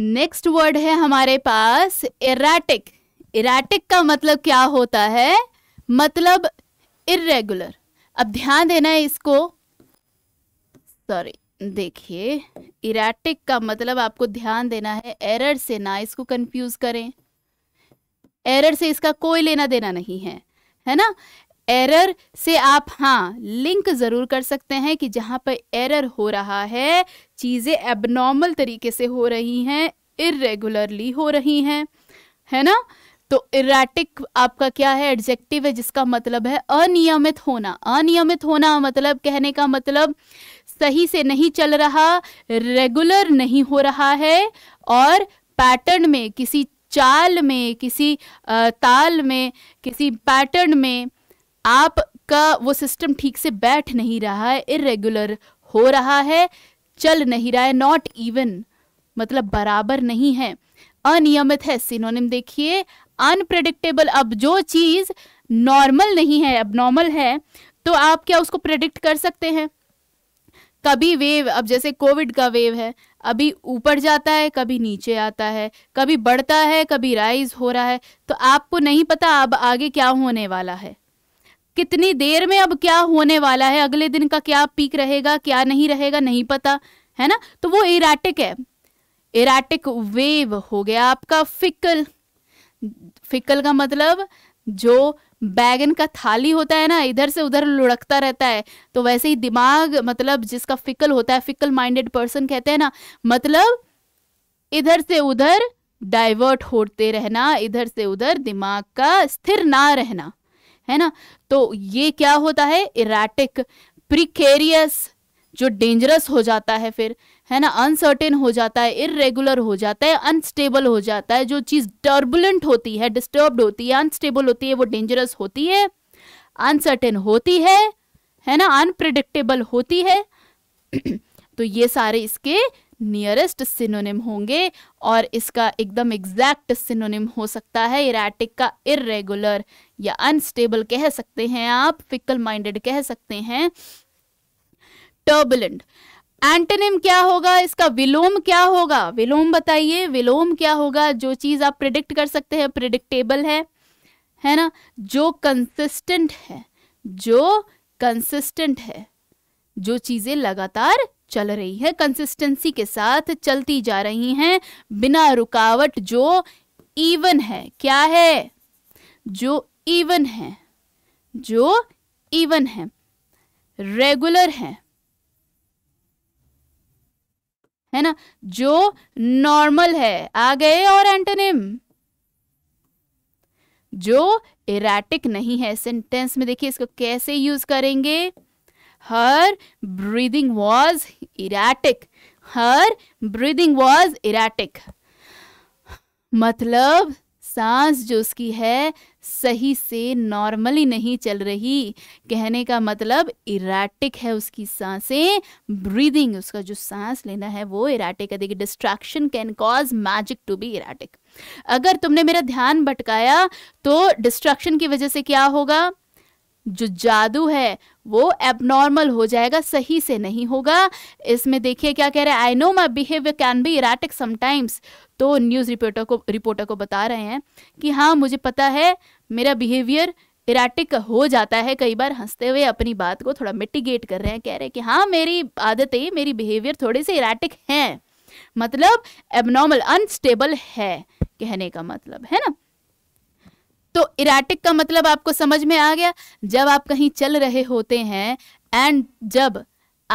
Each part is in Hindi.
नेक्स्ट वर्ड है हमारे पास इराटिक इराटिक का मतलब क्या होता है मतलब इरेगुलर अब ध्यान देना है इसको सॉरी देखिए इराटिक का मतलब आपको ध्यान देना है एरर से ना इसको कंफ्यूज करें एरर से इसका कोई लेना देना नहीं है है ना एरर से आप हाँ लिंक ज़रूर कर सकते हैं कि जहाँ पर एरर हो रहा है चीज़ें एबनॉर्मल तरीके से हो रही हैं इरेगुलरली हो रही हैं है ना तो इराटिक आपका क्या है एडजेक्टिव है जिसका मतलब है अनियमित होना अनियमित होना मतलब कहने का मतलब सही से नहीं चल रहा रेगुलर नहीं हो रहा है और पैटर्न में किसी चाल में किसी ताल में किसी पैटर्न में आपका वो सिस्टम ठीक से बैठ नहीं रहा है इरेगुलर हो रहा है चल नहीं रहा है नॉट इवन मतलब बराबर नहीं है अनियमित है सिनोनिम देखिए अनप्रडिक्टेबल अब जो चीज़ नॉर्मल नहीं है अब नॉर्मल है तो आप क्या उसको प्रेडिक्ट कर सकते हैं कभी वेव अब जैसे कोविड का वेव है अभी ऊपर जाता है कभी नीचे आता है कभी बढ़ता है कभी राइज हो रहा है तो आपको नहीं पता अब आगे क्या होने वाला है कितनी देर में अब क्या होने वाला है अगले दिन का क्या पीक रहेगा क्या नहीं रहेगा नहीं पता है ना तो वो इराटिक है इराटिक वेव हो गया आपका फिकल फिकल का मतलब जो बैगन का थाली होता है ना इधर से उधर लुढ़कता रहता है तो वैसे ही दिमाग मतलब जिसका फिकल होता है फिकल माइंडेड पर्सन कहते हैं ना मतलब इधर से उधर डाइवर्ट होते रहना इधर से उधर दिमाग का स्थिर ना रहना है ना तो ये क्या होता है इराटिक प्रिकेरियस जो डेंजरस हो जाता है फिर है ना अनसर्टेन हो जाता है इरेगुलर हो जाता है अनस्टेबल हो जाता है जो चीज़ टर्बुलेंट होती है डिस्टर्ब्ड होती है अनस्टेबल होती है वो डेंजरस होती है अनसर्टेन होती है है ना अनप्रिडिक्टेबल होती है तो ये सारे इसके नियरेस्ट सिनोनिम होंगे और इसका एकदम एग्जैक्ट सिनोनिम हो सकता है इराटिक का इरेगुलर या अनस्टेबल कह सकते हैं आप फिकल माइंडेड कह सकते हैं टर्बुलेंट एंटेनिम क्या होगा इसका विलोम क्या होगा विलोम बताइए विलोम क्या होगा जो चीज आप प्रिडिक्ट कर सकते हैं प्रिडिक्टेबल है है ना जो कंसिस्टेंट है जो कंसिस्टेंट है जो चीजें लगातार चल रही है कंसिस्टेंसी के साथ चलती जा रही हैं बिना रुकावट जो इवन है क्या है जो इवन हैं जो इवन हैं रेगुलर हैं है ना जो नॉर्मल है आ गए और एंटोनिम जो इराटिक नहीं है सेंटेंस में देखिए इसको कैसे यूज करेंगे her breathing was erratic her breathing was erratic मतलब सांस जो उसकी है सही से नॉर्मली नहीं चल रही कहने का मतलब इराटिक है उसकी सांसें ब्रीदिंग उसका जो सांस लेना है वो इराटिक है देखिए distraction can cause magic to be erratic अगर तुमने मेरा ध्यान भटकाया तो डिस्ट्रैक्शन की वजह से क्या होगा जो जादू है वो एबनॉर्मल हो जाएगा सही से नहीं होगा इसमें देखिए क्या कह रहे हैं I know my behaviour can be erratic sometimes तो न्यूज़ रिपोर्टर को रिपोर्टर को बता रहे हैं कि हाँ मुझे पता है मेरा बिहेवियर इराटिक हो जाता है कई बार हंसते हुए अपनी बात को थोड़ा मिटिगेट कर रहे हैं कह रहे हैं कि हाँ मेरी आदतें मेरी बिहेवियर थोड़े से इराटिक हैं मतलब एबनॉर्मल अनस्टेबल है कहने का मतलब है ना इराटिक का मतलब आपको समझ में आ गया जब आप कहीं चल रहे होते हैं एंड जब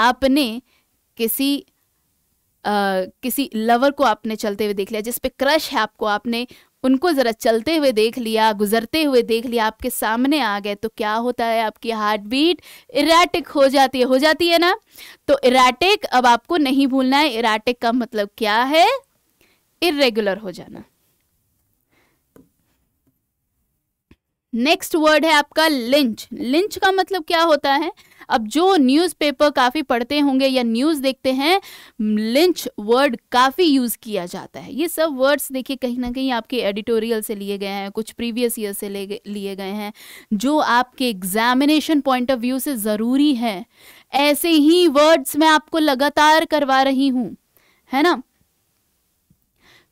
आपने किसी आ, किसी लवर को आपने चलते हुए देख लिया जिस पे क्रश है आपको आपने उनको ज़रा चलते हुए देख लिया गुजरते हुए देख लिया आपके सामने आ गए तो क्या होता है आपकी हार्ट बीट इराटिक हो जाती है हो जाती है ना तो इराटिक अब आपको नहीं भूलना है इराटिक का मतलब क्या है इरेगुलर हो जाना नेक्स्ट वर्ड है आपका लिंच लिंच का मतलब क्या होता है अब जो न्यूज़पेपर काफ़ी पढ़ते होंगे या न्यूज़ देखते हैं लिंच वर्ड काफ़ी यूज़ किया जाता है ये सब वर्ड्स देखिए कहीं ना कहीं आपके एडिटोरियल से लिए गए हैं कुछ प्रीवियस ईयर से ले लिए गए हैं जो आपके एग्जामिनेशन पॉइंट ऑफ व्यू से ज़रूरी है ऐसे ही वर्ड्स मैं आपको लगातार करवा रही हूँ है ना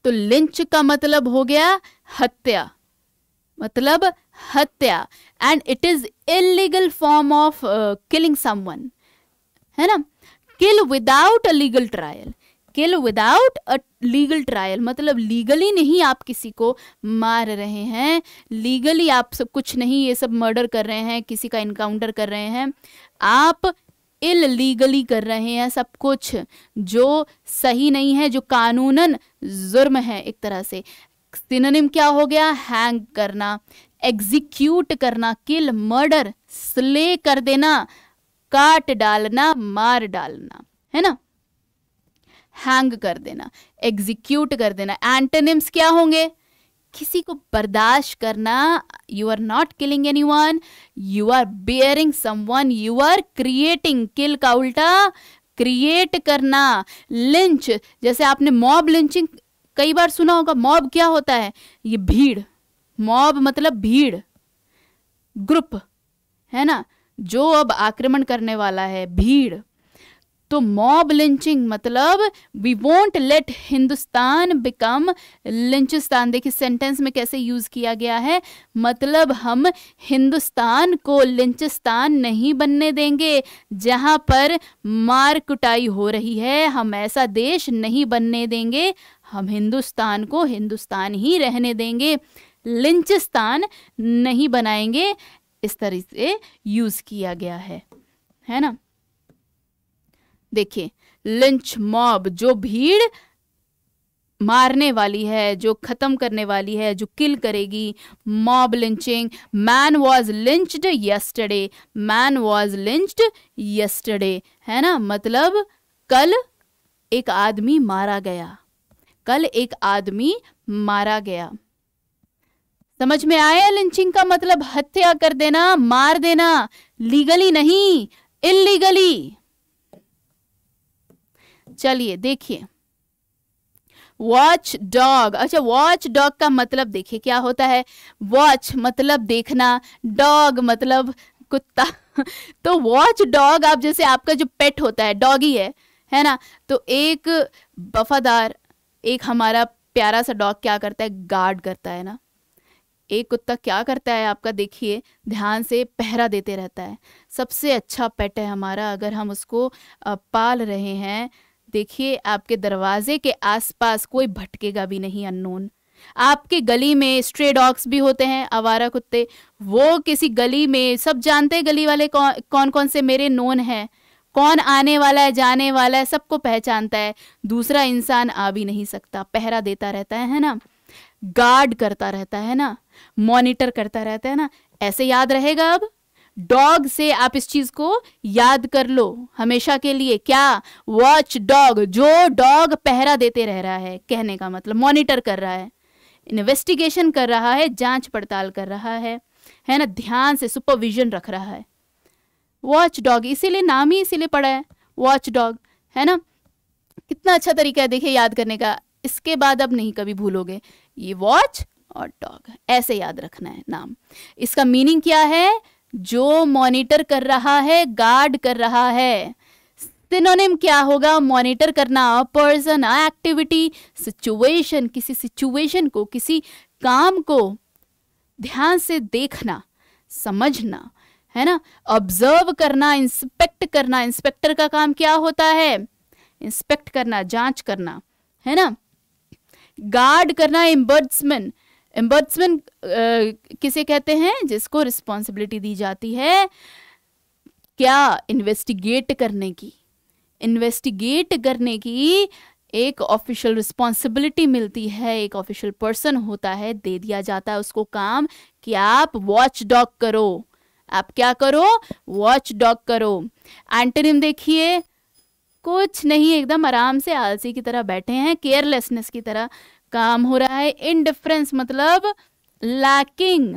तो लिंच का मतलब हो गया हत्या मतलब हत्या and it is illegal form of killing someone है ना kill without a legal trial kill without a legal trial मतलब लीगली नहीं आप किसी को मार रहे हैं लीगली आप सब कुछ नहीं ये सब मर्डर कर रहे हैं किसी का इनकाउंटर कर रहे हैं आप इलीगली कर रहे हैं सब कुछ जो सही नहीं है जो कानूनन जुर्म है एक तरह से सिनोनिम क्या हो गया हैंग करना एग्जीक्यूट करना किल मर्डर स्ले कर देना काट डालना मार डालना है ना हैंग कर देना एग्जीक्यूट कर देना एंटोनिम्स क्या होंगे किसी को बर्दाश्त करना you are not killing anyone you are bearing someone you are creating kill का उल्टा क्रिएट करना लिंच जैसे आपने मॉब लिंचिंग कई बार सुना होगा मॉब क्या होता है ये भीड़ मॉब मतलब भीड़ ग्रुप है ना जो अब आक्रमण करने वाला है भीड़ तो मॉब लिंचिंग मतलब we won't let Hindustan become Lynchistan देखिए सेंटेंस में कैसे यूज़ किया गया है मतलब हम हिंदुस्तान को लिंचिस्तान नहीं बनने देंगे जहां पर मार कुटाई हो रही है हम ऐसा देश नहीं बनने देंगे हम हिंदुस्तान को हिंदुस्तान ही रहने देंगे लिंचस्तान नहीं बनाएंगे इस तरह से यूज़ किया गया है है ना देखिए लिंच मॉब जो भीड़ मारने वाली है जो ख़त्म करने वाली है जो किल करेगी mob lynching man was lynched yesterday man was lynched yesterday है ना मतलब कल एक आदमी मारा गया कल एक आदमी मारा गया समझ में आया लिंचिंग का मतलब हत्या कर देना मार देना लीगली नहीं इलीगली चलिए देखिए वॉच डॉग अच्छा वॉच डॉग का मतलब देखिए क्या होता है वॉच मतलब देखना डॉग मतलब कुत्ता तो वॉच डॉग आप जैसे आपका जो पेट होता है डॉगी है है ना तो एक वफादार एक हमारा प्यारा सा डॉग क्या करता है गार्ड करता है ना एक कुत्ता क्या करता है आपका देखिए ध्यान से पहरा देते रहता है सबसे अच्छा पेट है हमारा अगर हम उसको पाल रहे हैं देखिए आपके दरवाजे के आसपास कोई भटकेगा भी नहीं अननोन आपके गली में स्ट्रे डॉग्स भी होते हैं आवारा कुत्ते वो किसी गली में सब जानते हैं गली वाले कौन कौन, से मेरे नोन हैं कौन आने वाला है जाने वाला है सबको पहचानता है दूसरा इंसान आ भी नहीं सकता पहरा देता रहता है, है ना गार्ड करता रहता है ना मॉनिटर करता रहता है ना ऐसे याद रहेगा अब डॉग से आप इस चीज को याद कर लो हमेशा के लिए क्या वॉच डॉग जो डॉग पहरा देते रह रहा है कहने का मतलब मॉनिटर कर रहा है इन्वेस्टिगेशन कर रहा है जांच पड़ताल कर रहा है है ना ध्यान से सुपरविजन रख रहा है वॉच डॉग इसीलिए नाम ही इसीलिए पड़ा है वॉच डॉग है ना कितना अच्छा तरीका है देखिए याद करने का इसके बाद अब नहीं कभी भूलोगे ये वॉच और डॉग ऐसे याद रखना है नाम इसका मीनिंग क्या है जो मॉनिटर कर रहा है गार्ड कर रहा है सिनोनिम क्या होगा मॉनिटर करना पर्सन एक्टिविटी सिचुएशन किसी सिचुएशन को किसी काम को ध्यान से देखना समझना है ना ऑब्जर्व करना इंस्पेक्ट करना इंस्पेक्टर का काम क्या होता है इंस्पेक्ट करना जांच करना है ना गार्ड करना एम्बर्ड्समैन एम्बर्ड्समैन किसे कहते हैं जिसको रिस्पॉन्सिबिलिटी दी जाती है क्या इन्वेस्टिगेट करने की इन्वेस्टिगेट करने की एक ऑफिशियल रिस्पॉन्सिबिलिटी मिलती है एक ऑफिशियल पर्सन होता है दे दिया जाता है उसको काम कि आप वॉच डॉग करो आप क्या करो वॉच डॉग करो एंटनिम देखिए कुछ नहीं एकदम आराम से आलसी की तरह बैठे हैं केयरलेसनेस की तरह काम हो रहा है इनडिफरेंस मतलब लैकिंग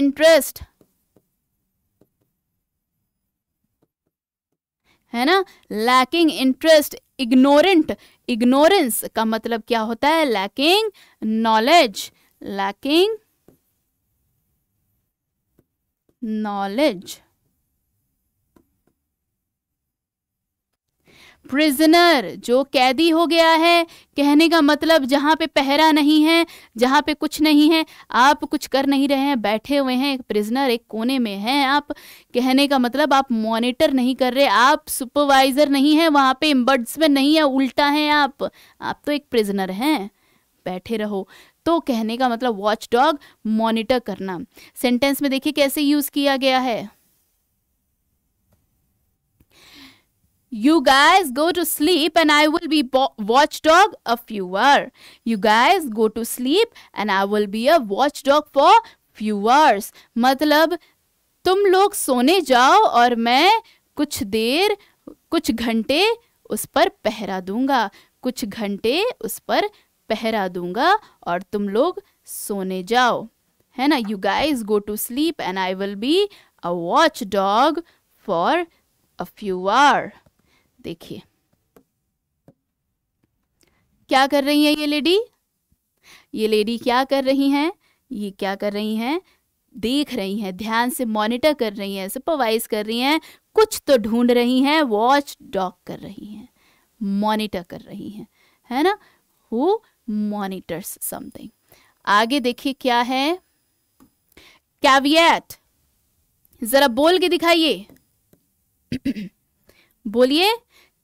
इंटरेस्ट है ना लैकिंग इंटरेस्ट इग्नोरेंट इग्नोरेंस का मतलब क्या होता है lacking knowledge lacking knowledge prisoner जो कैदी हो गया है कहने का मतलब जहाँ पे पहरा नहीं है जहाँ पे कुछ नहीं है आप कुछ कर नहीं रहे हैं बैठे हुए हैं एक प्रिजनर एक कोने में हैं आप कहने का मतलब आप मॉनिटर नहीं कर रहे आप सुपरवाइजर नहीं है वहाँ पे इम्बर्ड्स में नहीं है उल्टा हैं आप आप तो एक प्रिजनर हैं बैठे रहो तो कहने का मतलब वॉच डॉग मॉनिटर करना सेंटेंस में देखिए कैसे यूज किया गया है you guys go to sleep and I will be watchdog a few hours you guys go to sleep and I will be a watchdog for few hours मतलब तुम लोग सोने जाओ और मैं कुछ देर कुछ घंटे उस पर पहरा दूंगा कुछ घंटे उस पर पहरा दूंगा और तुम लोग सोने जाओ है ना you guys go to sleep and I will be a watchdog for a few hours देखिए क्या कर रही है ये लेडी ये लेडी क्या कर रही हैं ये क्या कर रही हैं देख रही हैं ध्यान से मॉनिटर कर रही हैं सुपरवाइज कर रही हैं कुछ तो ढूंढ रही हैं वॉच डॉग कर रही हैं मॉनिटर कर रही हैं है ना हु मॉनिटर्स समथिंग आगे देखिए क्या है कैवियट जरा बोल के दिखाइए बोलिए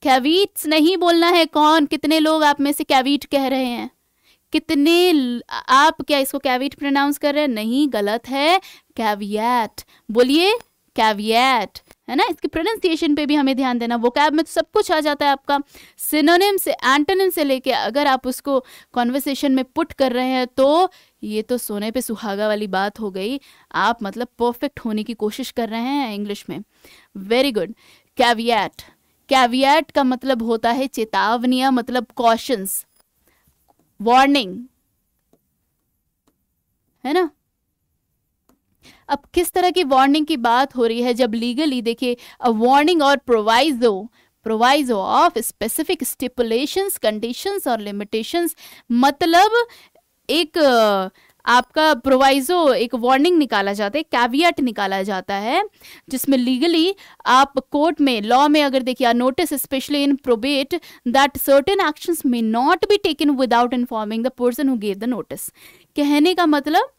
कैवीट्स नहीं बोलना है कौन कितने लोग आप में से कैविट कह रहे हैं कितने आप क्या इसको कैविट प्रोनाउंस कर रहे हैं नहीं गलत है कैवियट बोलिए कैवियट है ना इसकी प्रोनाउंसिएशन पे भी हमें ध्यान देना वोकैब में तो सब कुछ आ जाता है आपका सिनोनिम से एंटोनिम से लेके अगर आप उसको कॉन्वर्सेशन में पुट कर रहे हैं तो ये तो सोने पे सुहागा वाली बात हो गई आप मतलब परफेक्ट होने की कोशिश कर रहे हैं इंग्लिश में वेरी गुड कैवियट कैवियट का मतलब होता है चेतावनियां मतलब कॉशंस वार्निंग है ना अब किस तरह की वार्निंग की बात हो रही है जब लीगली देखिए वार्निंग और proviso proviso of specific stipulations conditions और लिमिटेशंस मतलब एक आपका प्रोवाइजो एक वार्निंग निकाला जाता है कैवियट निकाला जाता है जिसमें लीगली आप कोर्ट में लॉ में अगर देखिए notice specially in probate that certain actions में not be taken without informing the person who gave the notice कहने का मतलब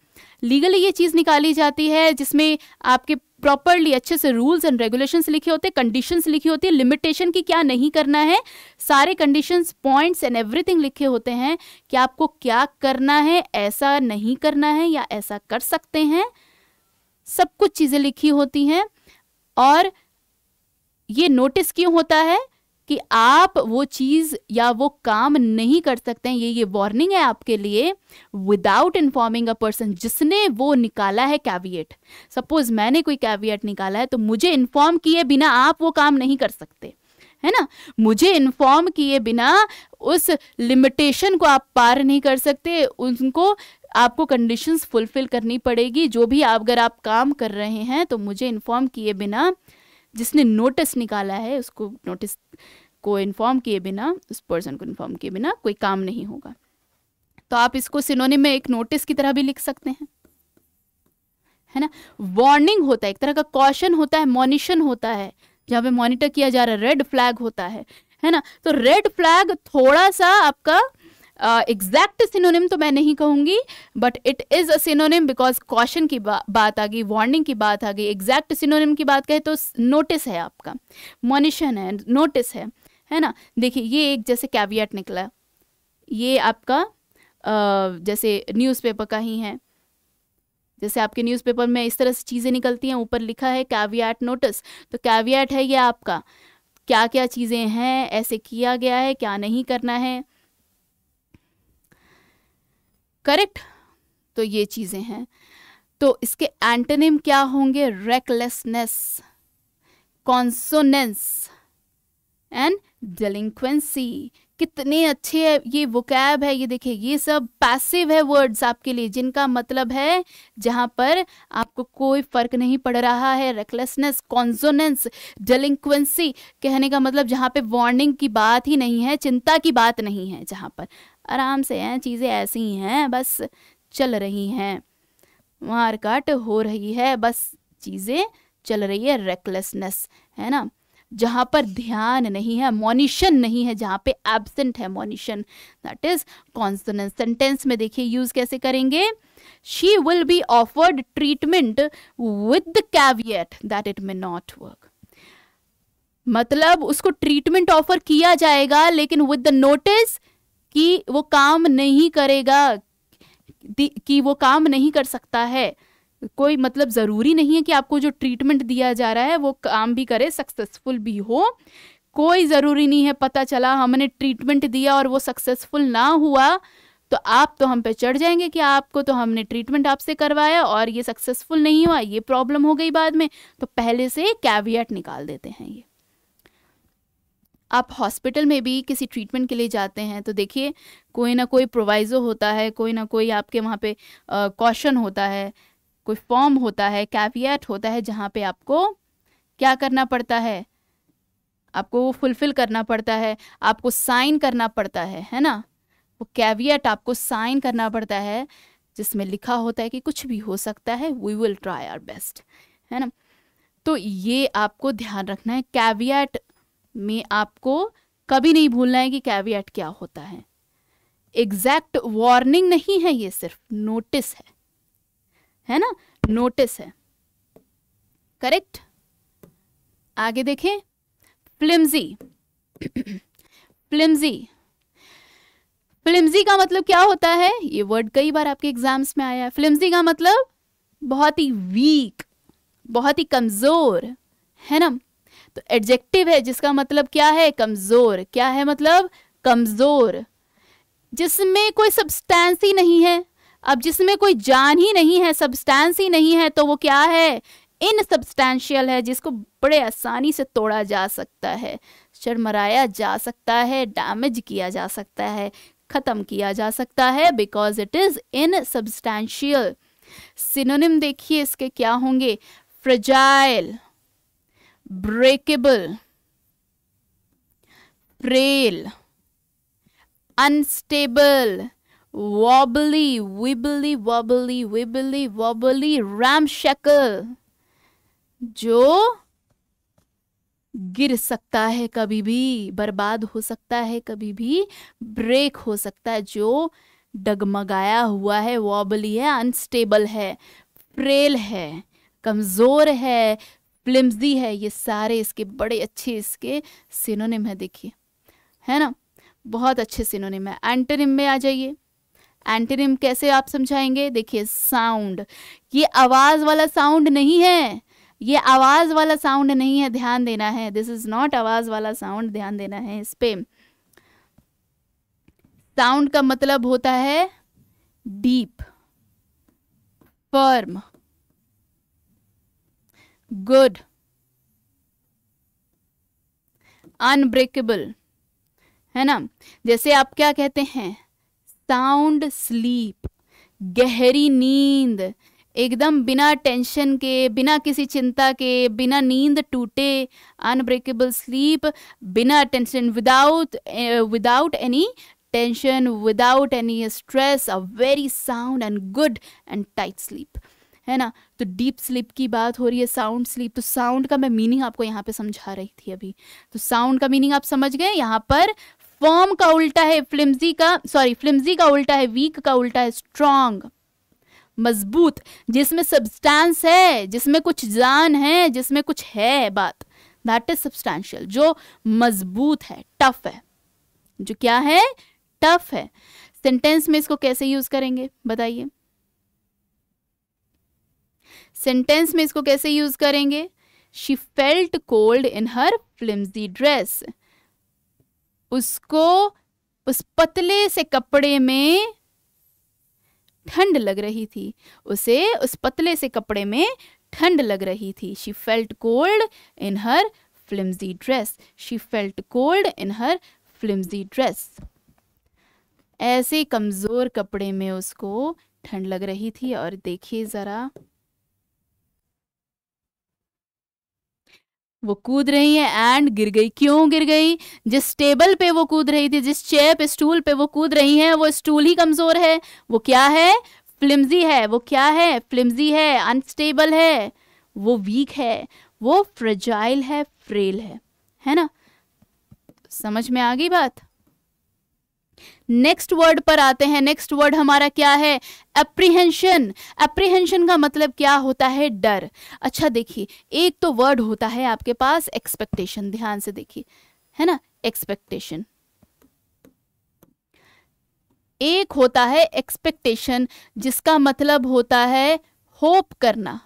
लीगली ये चीज़ निकाली जाती है जिसमें आपके प्रॉपरली अच्छे से रूल्स एंड रेगुलेशंस लिखे होते हैं कंडीशंस लिखी होती है लिमिटेशन की क्या नहीं करना है सारे कंडीशंस पॉइंट्स एंड एवरीथिंग लिखे होते हैं कि आपको क्या करना है ऐसा नहीं करना है या ऐसा कर सकते हैं सब कुछ चीज़ें लिखी होती हैं और ये नोटिस क्यों होता है कि आप वो चीज़ या वो काम नहीं कर सकते हैं ये ये वार्निंग है आपके लिए विदाउट इन्फॉर्मिंग अ पर्सन जिसने वो निकाला है कैवियट सपोज मैंने कोई कैवियट निकाला है तो मुझे इन्फॉर्म किए बिना आप वो काम नहीं कर सकते है ना मुझे इन्फॉर्म किए बिना उस लिमिटेशन को आप पार नहीं कर सकते उनको आपको कंडीशंस फुलफिल करनी पड़ेगी जो भी आप अगर आप काम कर रहे हैं तो मुझे इन्फॉर्म किए बिना जिसने नोटिस निकाला है उसको नोटिस को इन्फॉर्म किए बिना उस पर्सन को इन्फॉर्म किए बिना कोई काम नहीं होगा तो आप इसको सिनोनिम में एक नोटिस की तरह भी लिख सकते हैं है ना वार्निंग होता है एक तरह का कॉशन होता है मॉनिशन होता है जहाँ पे मॉनिटर किया जा रहा है रेड फ्लैग होता है है ना तो रेड फ्लैग थोड़ा सा आपका एग्जैक्ट uh, सिनोनिम तो मैं नहीं कहूंगी but it is a synonym because caution की बा, बात आ गई वार्निंग की बात आ गई एग्जैक्ट सिनोनिम की बात कहे तो नोटिस है आपका मोनिशन है नोटिस है है ना देखिए ये एक जैसे कैवियट निकला ये आपका uh, जैसे न्यूज़पेपर का ही है जैसे आपके न्यूज़पेपर में इस तरह से चीज़ें निकलती हैं ऊपर लिखा है कैवियट नोटिस तो कैवियट है ये आपका क्या क्या चीज़ें हैं ऐसे किया गया है क्या नहीं करना है करेक्ट तो ये चीज़ें हैं तो इसके एंटोनिम क्या होंगे रेकलेसनेस कॉन्सोनेंस एंड डेलिंक्वेंसी कितने अच्छे है ये वोकैब है ये देखिए ये सब पैसिव है वर्ड्स आपके लिए जिनका मतलब है जहां पर आपको कोई फ़र्क नहीं पड़ रहा है रेकलेसनेस कॉन्जोनेंस डेलिंक्वेंसी कहने का मतलब जहां पे वार्निंग की बात ही नहीं है चिंता की बात नहीं है जहां पर आराम से हैं चीज़ें ऐसी ही हैं बस चल रही हैं मारकाट हो रही है बस चीज़ें चल रही है रेकलेसनेस है ना जहाँ पर ध्यान नहीं है मोनिशन नहीं है जहाँ पे एबसेंट है monition that is consonance sentence में देखिए यूज कैसे करेंगे she will be offered treatment with the caveat that it may not work मतलब उसको ट्रीटमेंट ऑफर किया जाएगा लेकिन विद द नोटिस कि वो काम नहीं करेगा कि वो काम नहीं कर सकता है कोई मतलब ज़रूरी नहीं है कि आपको जो ट्रीटमेंट दिया जा रहा है वो काम भी करे सक्सेसफुल भी हो कोई ज़रूरी नहीं है पता चला हमने ट्रीटमेंट दिया और वो सक्सेसफुल ना हुआ तो आप तो हम पे चढ़ जाएंगे कि आपको तो हमने ट्रीटमेंट आपसे करवाया और ये सक्सेसफुल नहीं हुआ ये प्रॉब्लम हो गई बाद में तो पहले से कैवियट निकाल देते हैं ये आप हॉस्पिटल में भी किसी ट्रीटमेंट के लिए जाते हैं तो देखिए कोई ना कोई प्रोवाइज़ो होता है कोई ना कोई आपके वहाँ पे कॉशन होता है कोई फॉर्म होता है कैवियट होता है जहाँ पे आपको क्या करना पड़ता है आपको वो फुलफ़िल करना पड़ता है आपको साइन करना पड़ता है है ना वो कैवियट आपको साइन करना पड़ता है जिसमें लिखा होता है कि कुछ भी हो सकता है we will try our best है ना तो ये आपको ध्यान रखना है कैवियट में आपको कभी नहीं भूलना है कि कैवियट क्या होता है एग्जैक्ट वार्निंग नहीं है ये सिर्फ नोटिस है है ना नोटिस है करेक्ट आगे देखें फ्लिम्जी फ्लिम्जी फ्लिम्जी का मतलब क्या होता है ये वर्ड कई बार आपके एग्जाम्स में आया है फ्लिम्जी का मतलब बहुत ही वीक बहुत ही कमजोर है ना तो एडजेक्टिव है जिसका मतलब क्या है कमज़ोर क्या है मतलब कमज़ोर जिसमें कोई सब्सटेंस ही नहीं है अब जिसमें कोई जान ही नहीं है सब्सटेंस ही नहीं है तो वो क्या है इन सब्सटैंशियल है जिसको बड़े आसानी से तोड़ा जा सकता है शर्मराया जा सकता है डैमेज किया जा सकता है ख़त्म किया जा सकता है because it is in substantial synonym देखिए इसके क्या होंगे fragile breakable frail unstable wobbly wibbly wobbly wibbly wobbly ramshackle जो गिर सकता है कभी भी बर्बाद हो सकता है कभी भी ब्रेक हो सकता है जो डगमगाया हुआ है वॉबली है अनस्टेबल है फ्रेल है कमज़ोर है फ्लिम्सी है ये सारे इसके बड़े अच्छे इसके सिनोनिम है देखिए है ना बहुत अच्छे सिनोनिम है एंटोनिम में आ जाइए एंटोनिम कैसे आप समझाएंगे देखिए साउंड ये आवाज़ वाला साउंड नहीं है ये आवाज़ वाला साउंड नहीं है ध्यान देना है दिस इज़ नॉट आवाज़ वाला साउंड ध्यान देना है इस पे साउंड का मतलब होता है डीप फर्म good अनब्रेकेबल है ना जैसे आप क्या कहते हैं साउंड स्लीप गहरी नींद एकदम बिना टेंशन के बिना किसी चिंता के बिना नींद टूटे अनब्रेकेबल स्लीप बिना tension without without any tension without any stress a very sound and good and tight sleep है ना तो डीप स्लीप की बात हो रही है साउंड स्लीप तो साउंड का मैं मीनिंग आपको यहाँ पे समझा रही थी अभी तो साउंड का मीनिंग आप समझ गए यहाँ पर फॉर्म का उल्टा है फ्लिम्जी का सॉरी फ्लिम्जी का उल्टा है वीक का उल्टा है स्ट्रॉन्ग मजबूत जिसमें सब्सटेंस है जिसमें कुछ जान है जिसमें कुछ है बात दैट इज सब्सटैंशियल जो मजबूत है टफ है जो क्या है टफ है सेंटेंस में इसको कैसे यूज करेंगे बताइए सेंटेंस में इसको कैसे यूज करेंगे she felt cold in her flimsy dress उसको उस पतले से कपड़े में ठंड लग रही थी उसे उस पतले से कपड़े में ठंड लग रही थी she felt cold in her flimsy dress she felt cold in her flimsy dress ऐसे कमज़ोर कपड़े में उसको ठंड लग रही थी और देखिए ज़रा वो कूद रही है एंड गिर गई क्यों गिर गई जिस टेबल पे वो कूद रही थी जिस चेयर पे स्टूल पे वो कूद रही है वो स्टूल ही कमज़ोर है वो क्या है फ्लिम्जी है वो क्या है फ्लिम्जी है अनस्टेबल है वो वीक है वो फ्रेजाइल है फ्रेल है है ना समझ में आ गई बात नेक्स्ट वर्ड पर आते हैं नेक्स्ट वर्ड हमारा क्या है अप्रीहेंशन अप्रीहेंशन का मतलब क्या होता है डर अच्छा देखिए एक तो वर्ड होता है आपके पास एक्सपेक्टेशन ध्यान से देखिए है ना एक्सपेक्टेशन एक होता है एक्सपेक्टेशन जिसका मतलब होता है होप करना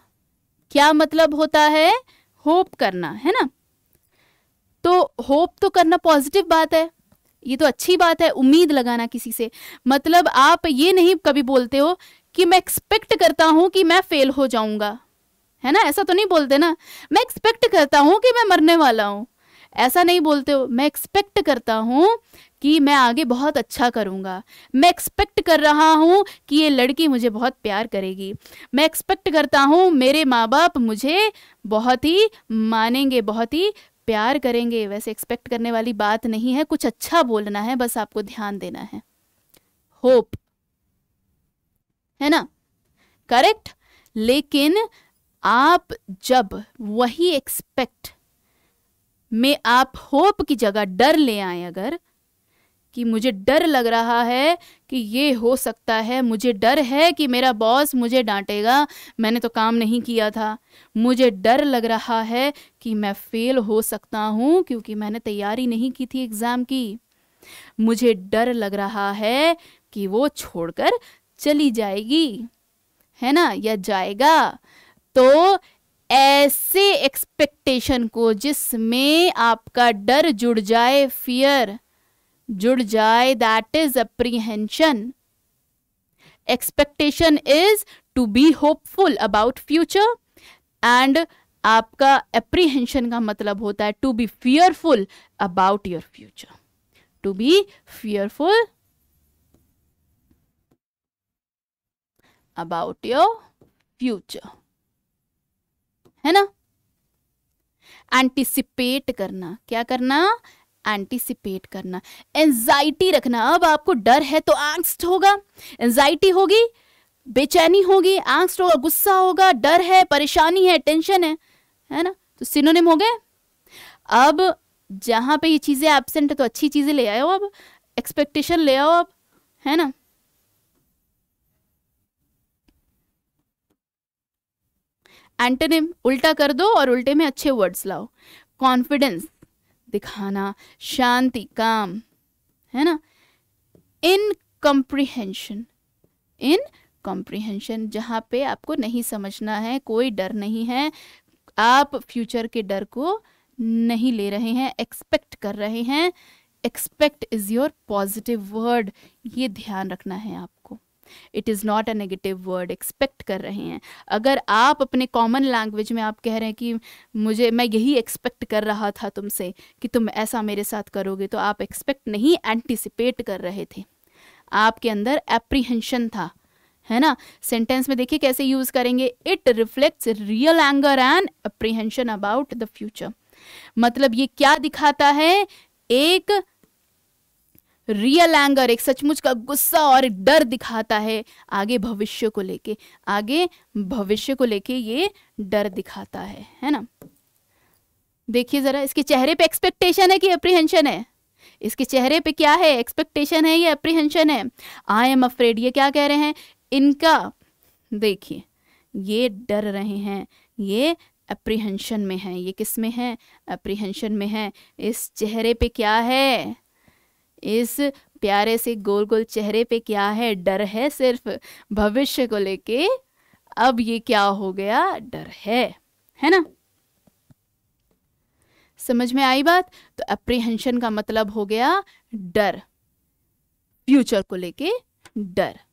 क्या मतलब होता है होप करना है ना तो होप तो करना पॉजिटिव बात है ये तो अच्छी बात है उम्मीद लगाना किसी से मतलब आप ये नहीं कभी बोलते हो कि मैं एक्सपेक्ट करता हूँ कि मैं फेल हो जाऊंगा है ना ऐसा तो नहीं बोलते ना मैं एक्सपेक्ट करता हूँ कि मैं मरने वाला हूँ ऐसा नहीं बोलते हो मैं एक्सपेक्ट करता हूँ कि मैं आगे बहुत अच्छा करूंगा मैं एक्सपेक्ट कर रहा हूं कि ये लड़की मुझे बहुत प्यार करेगी मैं एक्सपेक्ट करता हूँ मेरे माँ बाप मुझे बहुत ही मानेंगे बहुत ही प्यार करेंगे वैसे एक्सपेक्ट करने वाली बात नहीं है कुछ अच्छा बोलना है बस आपको ध्यान देना है होप है ना करेक्ट लेकिन आप जब वही एक्सपेक्ट में आप होप की जगह डर ले आए अगर कि मुझे डर लग रहा है कि ये हो सकता है मुझे डर है कि मेरा बॉस मुझे डांटेगा मैंने तो काम नहीं किया था मुझे डर लग रहा है कि मैं फेल हो सकता हूँ क्योंकि मैंने तैयारी नहीं की थी एग्ज़ाम की मुझे डर लग रहा है कि वो छोड़कर चली जाएगी है ना या जाएगा तो ऐसे एक्सपेक्टेशन को जिसमें आपका डर जुड़ जाए फियर जुड़ जाए that is apprehension expectation is to be hopeful about future and आपका अप्रीहेंशन का मतलब होता है to be fearful about your future to be fearful about your future है ना एंटिसिपेट करना क्या करना एंटिसिपेट करना एंजाइटी रखना अब आपको डर है तो आंस्ट होगा एंजाइटी होगी बेचैनी होगी आंस्ट होगा गुस्सा होगा डर है परेशानी है टेंशन है है ना तो सिनोनिम हो गए अब जहाँ पे ये चीज़ें एबसेंट है तो अच्छी चीज़ें ले आओ अब एक्सपेक्टेशन ले आओ अब है ना एंटोनिम उल्टा कर दो और उल्टे में अच्छे वर्ड्स लाओ कॉन्फिडेंस दिखाना शांति काम है ना इन कॉम्प्रिहेंशन इन कॉम्प्रिहेंशन जहाँ पे आपको नहीं समझना है कोई डर नहीं है आप फ्यूचर के डर को नहीं ले रहे हैं एक्सपेक्ट कर रहे हैं expect is your positive word ये ध्यान रखना है आपको it is not a negative word expect कर रहे हैं अगर आप अपने कॉमन लैंग्वेज में आप कह रहे हैं कि मुझे मैं यही एक्सपेक्ट कर रहा था तुमसे कि तुम ऐसा मेरे साथ करोगे तो आप एक्सपेक्ट नहीं एंटिसिपेट कर रहे थे आपके अंदर एप्रीहेंशन था है ना सेंटेंस में देखिए कैसे यूज करेंगे it reflects real anger and apprehension about the future मतलब ये क्या दिखाता है एक रियल एंगर एक सचमुच का गुस्सा और डर दिखाता है आगे भविष्य को लेके आगे भविष्य को लेके ये डर दिखाता है है ना देखिए जरा इसके चेहरे पे एक्सपेक्टेशन है कि अप्रिहेंशन है इसके चेहरे पे क्या है एक्सपेक्टेशन है या अप्रिहेंशन है आई एम अफ्रेड ये क्या कह रहे हैं इनका देखिए ये डर रहे हैं ये अप्रिहेंशन में है ये किस में है अप्रिहेंशन में है इस चेहरे पे क्या है इस प्यारे से गोल गोल चेहरे पे क्या है डर है सिर्फ भविष्य को लेके अब ये क्या हो गया डर है है ना समझ में आई बात तो अप्रिहेंशन का मतलब हो गया डर फ्यूचर को लेके डर